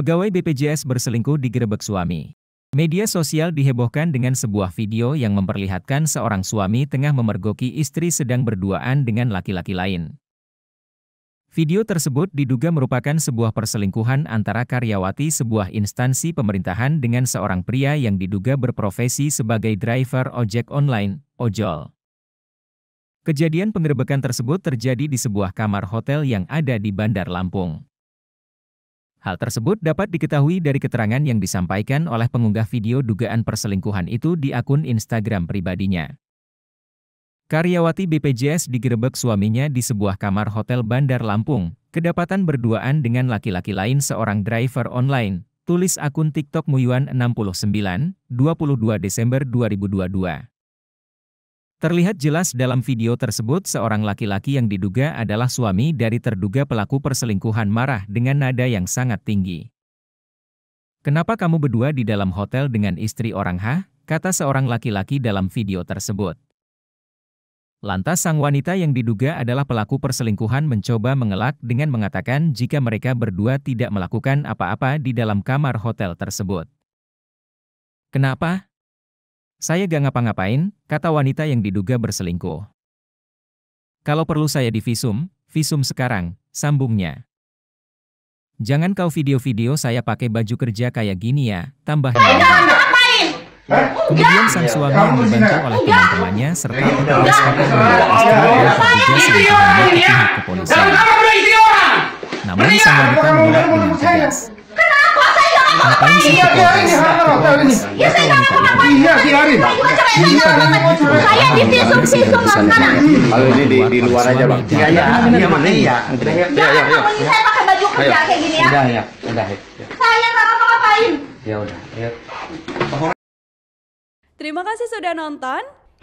Pegawai BPJS berselingkuh digerebek suami. Media sosial dihebohkan dengan sebuah video yang memperlihatkan seorang suami tengah memergoki istri sedang berduaan dengan laki-laki lain. Video tersebut diduga merupakan sebuah perselingkuhan antara karyawati sebuah instansi pemerintahan dengan seorang pria yang diduga berprofesi sebagai driver ojek online, ojol. Kejadian penggerebekan tersebut terjadi di sebuah kamar hotel yang ada di Bandar Lampung. Hal tersebut dapat diketahui dari keterangan yang disampaikan oleh pengunggah video dugaan perselingkuhan itu di akun Instagram pribadinya. Karyawati BPJS digerebek suaminya di sebuah kamar hotel Bandar Lampung, kedapatan berduaan dengan laki-laki lain seorang driver online, tulis akun TikTok Muyuan 69, 22 Desember 2022. Terlihat jelas dalam video tersebut seorang laki-laki yang diduga adalah suami dari terduga pelaku perselingkuhan marah dengan nada yang sangat tinggi. Kenapa kamu berdua di dalam hotel dengan istri orang Ha? kata seorang laki-laki dalam video tersebut. Lantas sang wanita yang diduga adalah pelaku perselingkuhan mencoba mengelak dengan mengatakan jika mereka berdua tidak melakukan apa-apa di dalam kamar hotel tersebut. Kenapa? Saya gak ngapa-ngapain, kata wanita yang diduga berselingkuh. Kalau perlu saya divisum, visum sekarang, sambungnya. Jangan kau video-video saya pakai baju kerja kayak gini ya, tambahnya. Kemudian sang suami yang dibantu oleh teman-temannya serta petugas kota ke kepolisian. Namun sang wanita menolak dengan tegas. Kalau ini di di luar aja, Bang. Iya, iya. Iya, mana iya, iya, iya, iya. kamu saya pakai baju kerja kayak gini ya. Udah, ya. Udah, ya. Ya. Saya nggak ngapain. Ya udah, ya. Terima kasih sudah nonton.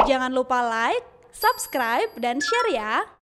Jangan lupa like, subscribe, dan share ya.